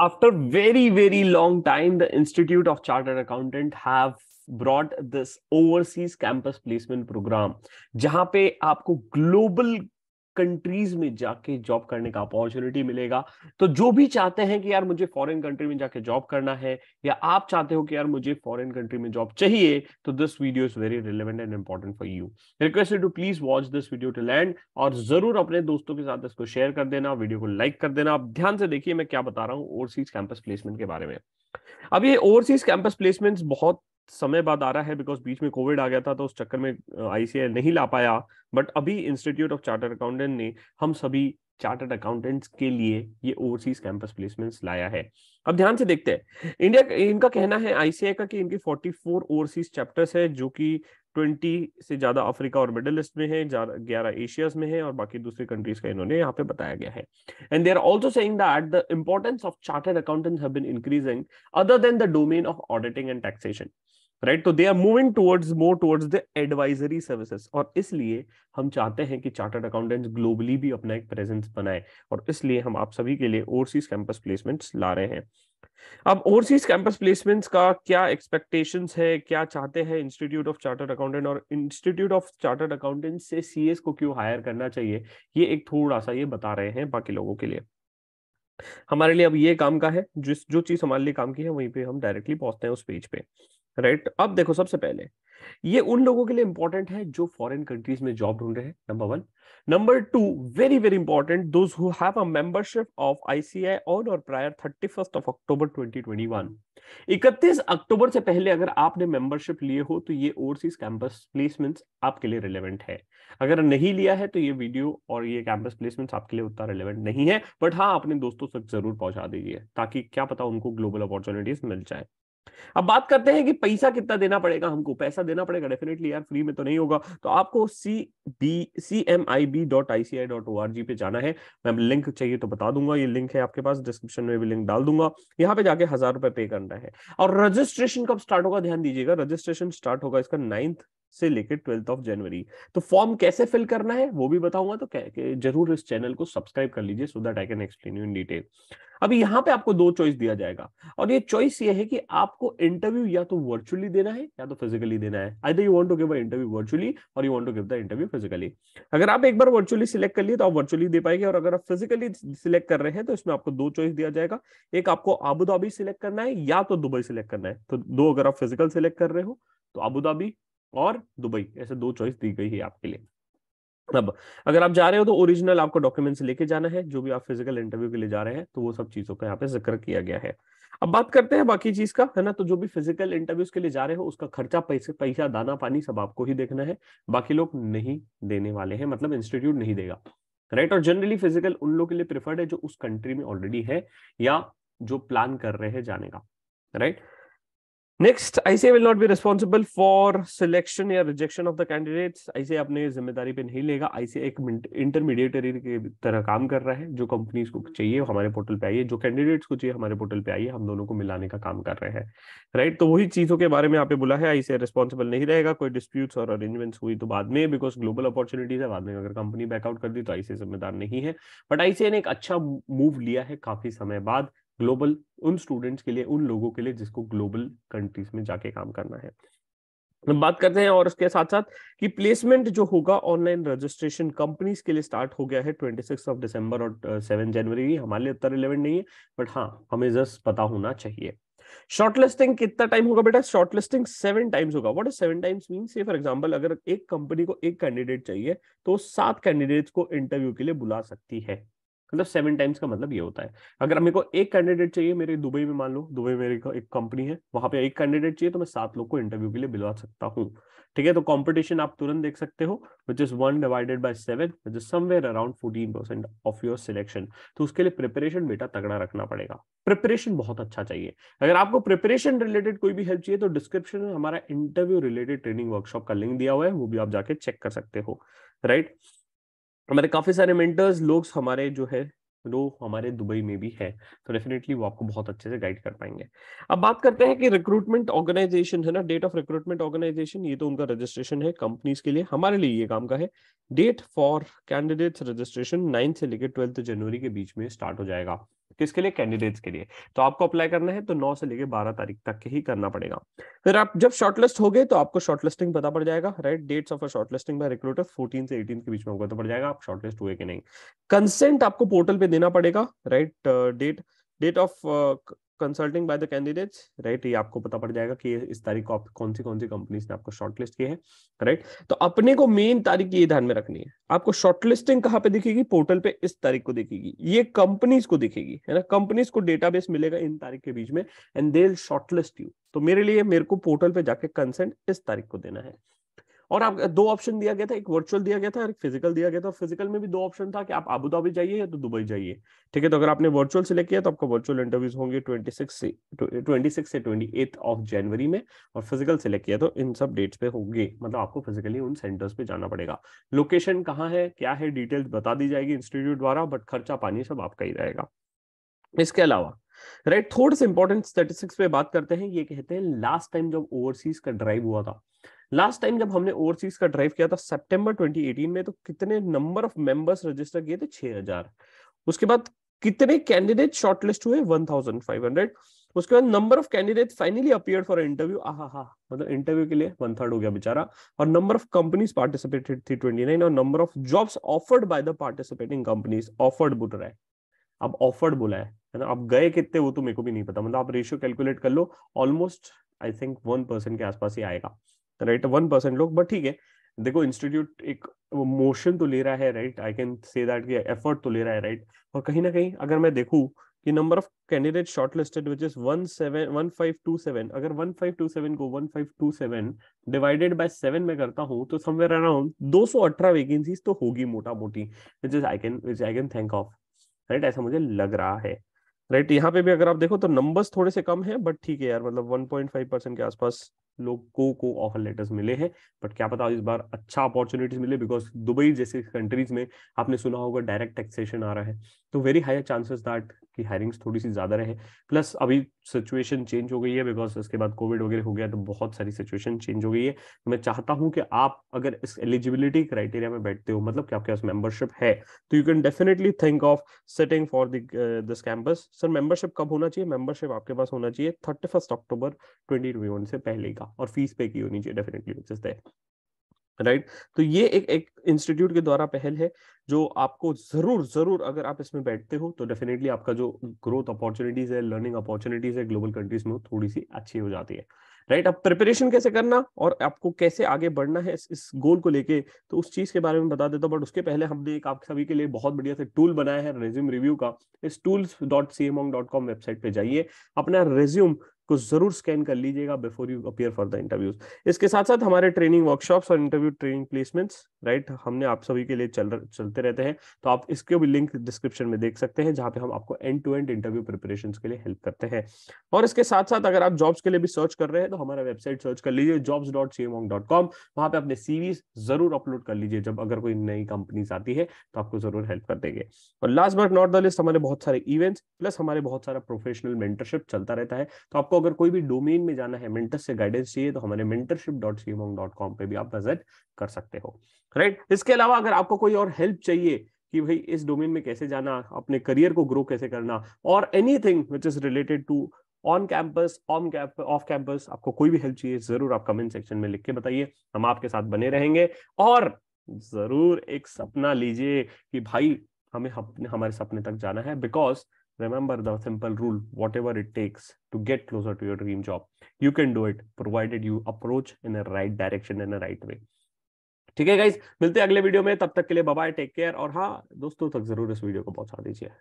after very very long time the institute of chartered accountant have brought this overseas campus placement program जहां पे आपको global countries में जाके job करने का अपॉर्चुनिटी मिलेगा तो जो भी चाहते हैं कि यार मुझे फॉरेन कंट्री में जाके जॉब करना है या आप चाहते हो कि यार मुझे फॉरेन कंट्री में जॉब चाहिए तो this video is very relevant and important for you request to please watch this video to land और जरूर अपने दोस्तों के साथ इसको शेयर कर देना वीडियो को लाइक कर देना आप ध्यान से देखिए मैं क्या बता रहा हूँ ओवरसीज कैंपस प्लेसमेंट के बारे में अब ये ओवरसीज कैंपस प्लेसमेंट्स बहुत समय बाद आ रहा है बिकॉज बीच में कोविड आ गया था तो उस चक्कर में आईसीआई नहीं ला पाया बट अभी इंस्टीट्यूट ऑफ चार्टर्ड अकाउंटेंट ने हम सभी चार्टर्ड अकाउंटेंट्स के लिए ये ओवरसीज कैंपस प्लेसमेंट्स लाया है अब ध्यान से देखते हैं इंडिया इनका कहना है आईसीआई का कि इनके 44 ओवरसीज चैप्टर्स है जो कि 20 से ज्यादा अफ्रीका और मिडल ईस्ट में है ग्यारह एशियाज में है और बाकी दूसरे कंट्रीज का इन्होंने यहाँ पे बताया गया है and they are also saying that the importance of chartered accountants have been increasing other than the domain of auditing and taxation right तो they are moving towards more towards the advisory services और इसलिए हम चाहते हैं कि chartered accountants globally भी अपना एक प्रेजेंस बनाए और इसलिए हम आप सभी के लिए ओवरसीज कैंपस प्लेसमेंट्स ला रहे हैं अब ओवरसीज कैंपस प्लेसमेंट्स का क्या एक्सपेक्टेशन है क्या चाहते हैं इंस्टीट्यूट ऑफ चार्टर्ड अकाउंटेंट और इंस्टीट्यूट ऑफ चार्टर्ड अकाउंटेंट से सी को क्यों हायर करना चाहिए ये एक थोड़ा सा ये बता रहे हैं बाकी लोगों के लिए हमारे लिए अब ये काम का है जिस जो चीज हमारे लिए काम की है वहीं पे हम डायरेक्टली पहुंचते हैं उस पेज पे राइट right? अब देखो सबसे पहले ये उन लोगों के लिए इंपॉर्टेंट है जो फॉरेन कंट्रीज में जॉब ढूंढ रहे हैं number one number two very very important those have a membership of ICI on और prior thirty first of October 2021 इकतीस अक्टूबर से पहले अगर आपने मेंबरशिप लिए हो तो ये ओवरसीज कैंपस प्लेसमेंट्स आपके लिए रिलेवेंट है अगर नहीं लिया है तो ये वीडियो और ये कैंपस प्लेसमेंट्स आपके लिए उतना रिलेवेंट नहीं है बट हाँ अपने दोस्तों तक जरूर पहुंचा दीजिए ताकि क्या पता उनको ग्लोबल अपॉर्चुनिटीज मिल जाए अब बात करते हैं कि पैसा कितना देना पड़ेगा हमको पैसा देना पड़ेगा डेफिनेटली यार फ्री में तो नहीं होगा तो आपको C B C M I B dot I C I dot O R G पे जाना है मैं लिंक चाहिए तो बता दूंगा ये लिंक है आपके पास डिस्क्रिप्शन में भी लिंक डाल दूंगा यहाँ पे जाके हजार रुपए पे करना है और रजिस्ट्रेशन कब स्टार्ट होगा ध्यान दीजिएगा रजिस्ट्रेशन स्टार्ट होगा इसका नाइन्थ से लेकर ट्वेल्थ ऑफ जनवरी तो फॉर्म कैसे फिल करना है वो भी बताऊंगा तो के, जरूर इस चैनल को सब्सक्राइब कर लीजिए so that I can explain you in detail अभी यहाँ पे आपको दो चॉइस दिया जाएगा और ये चॉइस ये है कि आपको इंटरव्यू या तो वर्चुअली देना है या तो फिजिकली देना है I you want to give interview virtually और you want to give the interview physically अगर आप एक बार वर्चुअली सिलेक्ट कर लिए तो आप वर्चुअली दे पाएंगे और अगर आप फिजिकली सिलेक्ट कर रहे हैं तो इसमें आपको दो चॉइस दिया जाएगा एक आपको आबू धाबी सिलेक्ट करना है या तो दुबई सिलेक्ट करना है तो दो अगर आप फिजिकल सिलेक्ट कर रहे हो तो आबू धाबी और दुबई ऐसे दो चॉइस दी गई है आपके लिए अब अगर आप जा रहे हो तो ओरिजिनल आपको डॉक्यूमेंट्स लेके जाना है जो भी आप फिजिकल इंटरव्यू के लिए जा रहे हैं तो वो सब चीजों का यहाँ पे जिक्र किया गया है अब बात करते हैं बाकी चीज का है ना तो जो भी फिजिकल इंटरव्यूज के लिए जा रहे हो उसका खर्चा पैसे पैसा दाना पानी सब आपको ही देखना है बाकी लोग नहीं देने वाले हैं मतलब इंस्टीट्यूट नहीं देगा राइट और जनरली फिजिकल उन लोग के लिए प्रिफर्ड है जो उस कंट्री में ऑलरेडी है या जो प्लान कर रहे हैं जाने का right right? Next ICA will not be responsible for selection या rejection of the candidates ICA अपने जिम्मेदारी पे नहीं लेगा आईसीए एक इंटरमीडिएटरी की तरह काम कर रहा है जो कंपनीज को चाहिए हमारे पोर्टल पे आइए जो कैंडिडेट्स को चाहिए हमारे पोर्टल पे आइए हम दोनों को मिलाने का काम कर रहे हैं राइट right? तो वही चीजों के बारे में आप बोला है आईसीए रिस्पॉन्सिबल नहीं रहेगा कोई डिस्प्यूट्स और अरेंजमेंट्स हुई तो बाद में बिकॉज ग्लोबल अपॉर्चुनिटीज है बाद में अगर कंपनी बैकआउट कर दी तो आईसीए जिम्मेदार नहीं है बट आईसीए ने एक अच्छा मूव लिया है काफी समय बाद ग्लोबल उन स्टूडेंट्स के लिए उन लोगों के लिए जिसको ग्लोबल कंट्रीज में जाके काम करना है बात करते हैं और उसके साथ साथ कि प्लेसमेंट जो होगा ऑनलाइन रजिस्ट्रेशन कंपनीज के लिए स्टार्ट हो गया है सिक्स ऑफ दिसंबर और सेवन जनवरी हमारे लिए उत्तर रिलेवेंट नहीं है बट हाँ हमें जस्ट पता होना चाहिए शॉर्टलिस्टिंग कितना टाइम होगा बेटा शॉर्टलिस्टिंग सेवन टाइम्स होगा what is seven times mean से फॉर एग्जांपल अगर एक कंपनी को एक कैंडिडेट चाहिए तो सात कैंडिडेट्स को इंटरव्यू के लिए बुला सकती है मतलब सेवन टाइम्स का मतलब ये होता है अगर मेरे को एक कैंडिडेट चाहिए मेरे दुबई में मान लो दुबई में एक कंपनी है वहां पे एक कैंडिडेट चाहिए तो मैं सात लोग को इंटरव्यू के लिए बुलवा सकता हूँ ठीक है तो कंपटीशन आप तुरंत देख सकते हो which is one divided by seven which is somewhere around fourteen percent of your selection तो उसके लिए प्रिपरेशन बेटा तगड़ा रखना पड़ेगा प्रिपरेशन बहुत अच्छा चाहिए अगर आपको प्रिपरेशन रिलेटेड कोई भी हेल्प चाहिए तो डिस्क्रिप्शन में हमारा इंटरव्यू रिलेटेड ट्रेनिंग वर्कशॉप का लिंक दिया हुआ है वो भी आप जाके चेक कर सकते हो राइट right? हमारे काफ़ी सारे मेंटर्स लोग हमारे जो है लोग हमारे दुबई में भी है तो डेफिनेटली वो आपको बहुत अच्छे से गाइड कर पाएंगे अब बात करते हैं कि रिक्रूटमेंट ऑर्गेनाइजेशन है ना डेट ऑफ रिक्रूटमेंट ऑर्गेनाइजेशन ये तो उनका रजिस्ट्रेशन है कंपनीज के लिए हमारे लिए ये काम का है date for candidates registration ninth से लेकर ट्वेल्थ जनवरी के बीच में स्टार्ट हो जाएगा किसके लिए कैंडिडेट्स के लिए तो आपको अप्लाई करना है तो नौ से लेकर बारह तारीख तक ही करना पड़ेगा फिर आप जब शॉर्टलिस्ट हो गए तो आपको शॉर्टलिस्टिंग पता पड़ जाएगा right dates of shortlisting by recruiter fourteen से एटीन के बीच में होगा तो पड़ जाएगा आप शॉर्टलिस्ट हुए कि नहीं कंसेंट आपको पोर्टल पे देना पड़ेगा right date date of consulting by the candidates right ये आपको पता पड़ जाएगा कि इस तारीख को आप कौन सी कौन सी कंपनीज ने आपको शॉर्टलिस्ट किए हैं राइट तो अपने को मेन तारीख ये ध्यान में रखनी है आपको शॉर्टलिस्टिंग कहाँ पे दिखेगी पोर्टल पे इस तारीख को दिखेगी ये कंपनीज को दिखेगी है ना कंपनीज को डेटाबेस मिलेगा इन तारीख के बीच में एंड दे शॉर्टलिस्ट यू तो मेरे लिए मेरे को पोर्टल पे जाके कंसेंट इस तारीख को देना है और आप दो ऑप्शन दिया गया था एक वर्चुअल दिया गया था और एक फिजिकल दिया गया था फिजिकल में भी दो ऑप्शन था कि आप आबू धाबी जाइए या तो दुबई जाइए ठीक है तो अगर आपने वर्चुअल सेलेक्ट किया तो आपको वर्चुअल इंटरव्यूज होंगे ट्वेंटी से ट्वेंटी से ट्वेंटी ऑफ जनवरी में और फिजिकल सेलेक्ट किया तो इन सब डेट्स पे होंगे मतलब आपको फिजिकली उन सेंटर्स पे जाना पड़ेगा लोकेशन कहाँ है क्या है डिटेल्स बता दी जाएगी इंस्टीट्यूट द्वारा बट खर्चा पानी सब आपका ही रहेगा इसके अलावा राइट right, थोड़े से इंपॉर्टेंट स्टेटिस्टिक्स पे बात करते हैं ये कहते हैं लास्ट टाइम जब ओवरसीज का ड्राइव हुआ था लास्ट टाइम जब हमने ओवरसीज का ड्राइव किया था सितंबर 2018 में तो कितने नंबर ऑफ मेंबर्स रजिस्टर किए थे 6000 उसके बाद कितने कैंडिडेट शॉर्टलिस्ट हुए 1500 उसके बाद number of candidate finally appear for interview आहा हा मतलब इंटरव्यू के लिए वन थर्ड हो गया बेचारा और नंबर ऑफ कंपनीज पार्टिसिपेटेड थी 29 और number of jobs offered by the participating companies offered बोल रहा है अब ऑफर्ड बोला है है ना आप गए कितने वो तो मेरे को भी नहीं पता मतलब आप रेशियो कैलकुलेट कर लो almost I think one percent के आसपास ही आएगा राइट वन परसेंट लोग बट ठीक है देखो इंस्टीट्यूट एक मोशन तो ले रहा है right I can say that कि एफर्ट तो ले रहा है राइट right? और कहीं ना कहीं अगर मैं देखूं कि number of candidate shortlisted which is 17157 अगर 1527 को 1527 डिवाइडेड बाय 7 में करता हूं तो समवेयर अराउंड 218 वैकेंसीज तो होगी मोटा मोटी which is I can which I can think of right ऐसा मुझे लग रहा है राइट right? यहाँ पे भी अगर आप देखो तो नंबर्स थोड़े से कम है बट ठीक है यार मतलब 1.5 परसेंट के आसपास लोगों को ऑफर लेटर्स मिले हैं बट क्या पता इस बार अच्छा अपॉर्चुनिटीज मिले बिकॉज दुबई जैसे कंट्रीज में आपने सुना होगा डायरेक्ट टैक्सेशन आ रहा है तो वेरी हाई चांसेस दैट की हायरिंग थोड़ी सी ज़्यादा रहे प्लस अभी सिचुएशन चेंज हो गई है बिकॉज उसके बाद कोविड वगैरह हो गया तो बहुत सारी सिचुएशन चेंज हो गई है तो मैं चाहता हूँ कि आप अगर इस एलिजिबिलिटी क्राइटेरिया में बैठते हो मतलब कि आपके पास मेंबरशिप है तो you can definitely think of setting for this campus sir membership कब होना चाहिए मेंबरशिप आपके पास होना चाहिए थर्टी अक्टूबर ट्वेंटी से पहले का और फीस पे की होनी चाहिए definitely which is that right तो ये एक एक इंस्टीट्यूट के द्वारा पहल है जो आपको जरूर जरूर अगर आप इसमें बैठते हो तो डेफिनेटली आपका जो ग्रोथ अपॉर्चुनिटीज है लर्निंग अपॉर्चुनिटीज है ग्लोबल कंट्रीज में थोड़ी सी अच्छी हो जाती है राइट right? अब प्रिपरेशन कैसे करना और आपको कैसे आगे बढ़ना है इस, इस गोल को लेके तो उस चीज के बारे में बता देता हूँ बट उसके पहले हमने एक आप सभी के लिए बहुत बढ़िया से टूल बनाया है रेज्यूम रिव्यू का इस tools dot C M dot com website पे जाइए अपना रेज्यूम को जरूर स्कैन कर लीजिएगा before you appear for the interviews इसके साथ साथ हमारे ट्रेनिंग वर्कशॉप्स और इंटरव्यू ट्रेनिंग प्लेसमेंट्स राइट हमने आप सभी के लिए चल चलते रहते हैं तो आप इसके भी लिंक डिस्क्रिप्शन में देख सकते हैं जहां पे हम आपको end to end interview preparation के लिए हेल्प करते हैं और इसके साथ साथ अगर आप जॉब्स के लिए भी सर्च कर रहे हैं तो हमारा वेबसाइट सर्च कर लीजिए jobs dot C M dot com वहां पे अपने सीवी जरूर अपलोड कर लीजिए जब अगर कोई नई कंपनीज आती है तो आपको जरूर हेल्प कर देंगे और last but not the list हमारे बहुत सारे इवेंट्स प्लस हमारे बहुत सारा प्रोफेशनल मेंटरशिप चलता रहता है तो आपको अगर कोई भी डोमेन में जाना है मेंटर से गाइडेंस चाहिए तो हमारे mentorship dot C dot com पे भी आप विजिट कर सकते हो राइट right? इसके अलावा अगर आपको कोई और हेल्प चाहिए कि भाई इस डोमेन में कैसे जाना अपने करियर को ग्रो कैसे करना और anything which is related to on campus on campus off campus आपको कोई भी हेल्प चाहिए जरूर आप कमेंट सेक्शन में लिख के बताइए हम आपके साथ बने रहेंगे और जरूर एक सपना लीजिए कि भाई हमें हम, हमारे सपने तक जाना है because Remember the simple rule, whatever it takes to get closer to your dream job, you can do it provided you approach in a right direction in a right way. ठीक है गाइज मिलते हैं अगले video में तब तक के लिए बाय टेक केयर और हाँ दोस्तों तक जरूर इस वीडियो को पहुंचा दीजिए